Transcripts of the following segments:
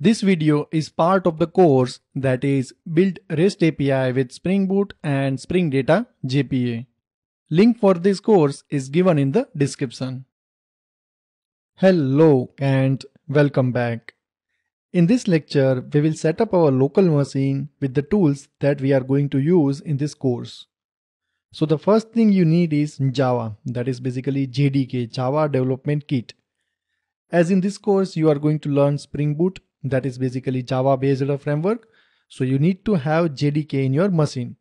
This video is part of the course that is Build REST API with Spring Boot and Spring Data JPA. Link for this course is given in the description. Hello and welcome back. In this lecture, we will set up our local machine with the tools that we are going to use in this course. So the first thing you need is Java, that is basically JDK, Java Development Kit. As in this course, you are going to learn Spring Boot that is basically Java based framework. So you need to have JDK in your machine.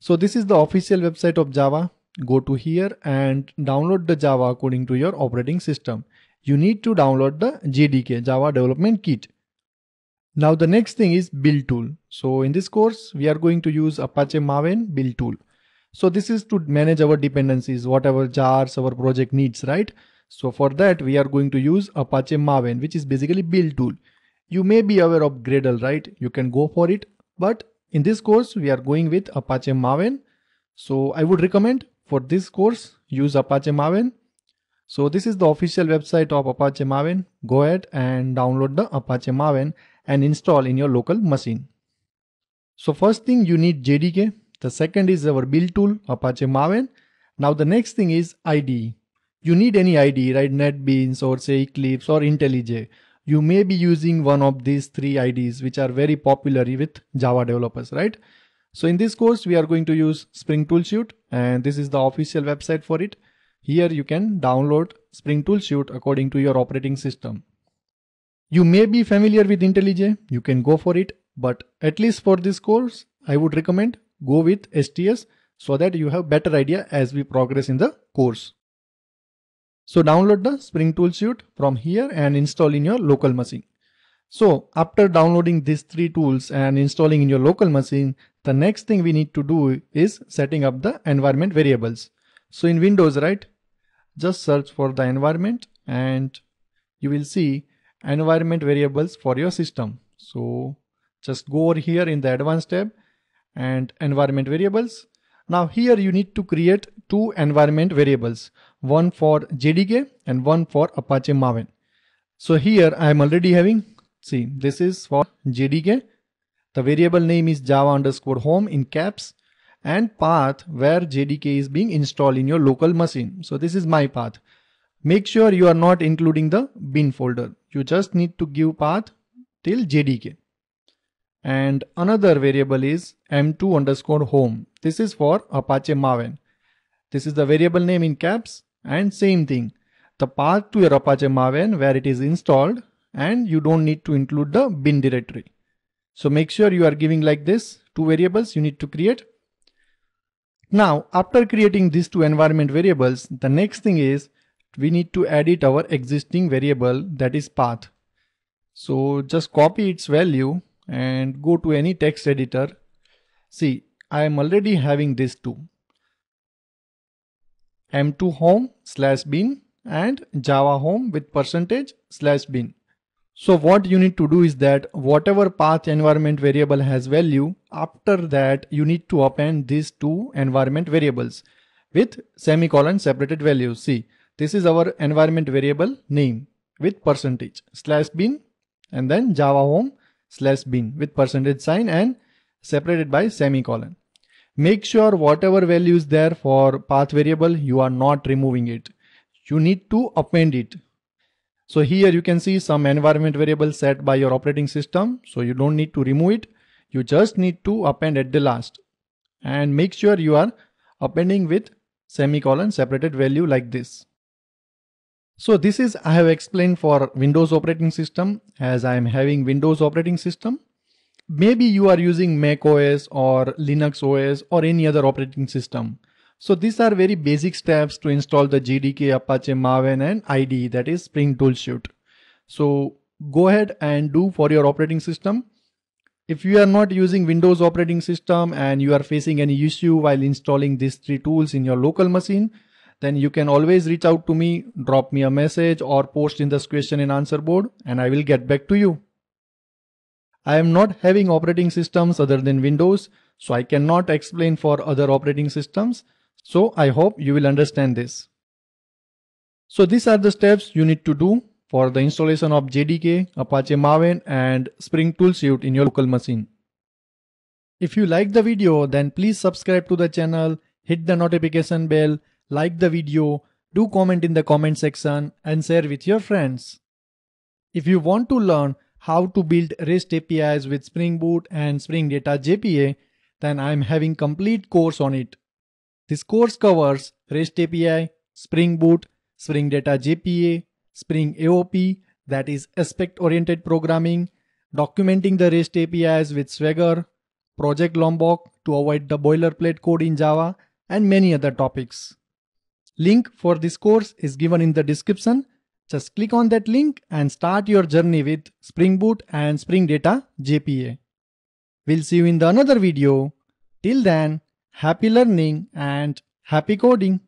So this is the official website of Java. Go to here and download the Java according to your operating system. You need to download the JDK Java Development Kit. Now the next thing is build tool. So in this course, we are going to use Apache Maven build tool. So this is to manage our dependencies, whatever jars our project needs, right? So for that, we are going to use Apache Maven, which is basically build tool. You may be aware of Gradle, right? You can go for it. But in this course, we are going with Apache Maven. So I would recommend for this course, use Apache Maven. So this is the official website of Apache Maven. Go ahead and download the Apache Maven and install in your local machine. So first thing you need JDK. The second is our build tool Apache Maven. Now the next thing is IDE. You need any IDE, right? NetBeans or say Eclipse or IntelliJ you may be using one of these three IDs which are very popular with Java developers, right? So in this course, we are going to use Spring Suite, and this is the official website for it. Here you can download Spring Suite according to your operating system. You may be familiar with IntelliJ, you can go for it, but at least for this course, I would recommend go with STS so that you have better idea as we progress in the course. So download the Spring Tool Suite from here and install in your local machine. So after downloading these three tools and installing in your local machine, the next thing we need to do is setting up the environment variables. So in Windows, right, just search for the environment and you will see environment variables for your system. So just go over here in the advanced tab and environment variables now here you need to create two environment variables, one for JDK and one for Apache Maven. So here I am already having, see this is for JDK. The variable name is java underscore home in caps and path where JDK is being installed in your local machine. So this is my path. Make sure you are not including the bin folder. You just need to give path till JDK and another variable is m2 underscore home. This is for Apache Maven. This is the variable name in caps and same thing. The path to your Apache Maven where it is installed and you don't need to include the bin directory. So make sure you are giving like this two variables you need to create. Now after creating these two environment variables, the next thing is we need to edit our existing variable that is path. So just copy its value and go to any text editor. See, I am already having this two. M2 home slash bin and Java home with percentage slash bin. So what you need to do is that whatever path environment variable has value, after that you need to append these two environment variables with semicolon separated values. See, this is our environment variable name with percentage slash bin and then Java home slash bin with percentage sign and separated by semicolon. Make sure whatever value is there for path variable, you are not removing it. You need to append it. So here you can see some environment variable set by your operating system. So you don't need to remove it. You just need to append at the last and make sure you are appending with semicolon separated value like this. So this is I have explained for Windows operating system as I am having Windows operating system. Maybe you are using Mac OS or Linux OS or any other operating system. So these are very basic steps to install the GDK, Apache Maven and IDE that is Spring Suite. So go ahead and do for your operating system. If you are not using Windows operating system and you are facing any issue while installing these three tools in your local machine, then you can always reach out to me, drop me a message or post in this question and answer board and I will get back to you. I am not having operating systems other than Windows, so I cannot explain for other operating systems. So I hope you will understand this. So these are the steps you need to do for the installation of JDK, Apache Maven and Spring Suite in your local machine. If you like the video then please subscribe to the channel, hit the notification bell like the video, do comment in the comment section and share with your friends. If you want to learn how to build REST APIs with Spring Boot and Spring Data JPA, then I'm having complete course on it. This course covers REST API, Spring Boot, Spring Data JPA, Spring AOP, that is aspect oriented programming, documenting the REST APIs with Swagger, Project Lombok to avoid the boilerplate code in Java, and many other topics. Link for this course is given in the description. Just click on that link and start your journey with Spring Boot and Spring Data JPA. We'll see you in the another video. Till then, happy learning and happy coding.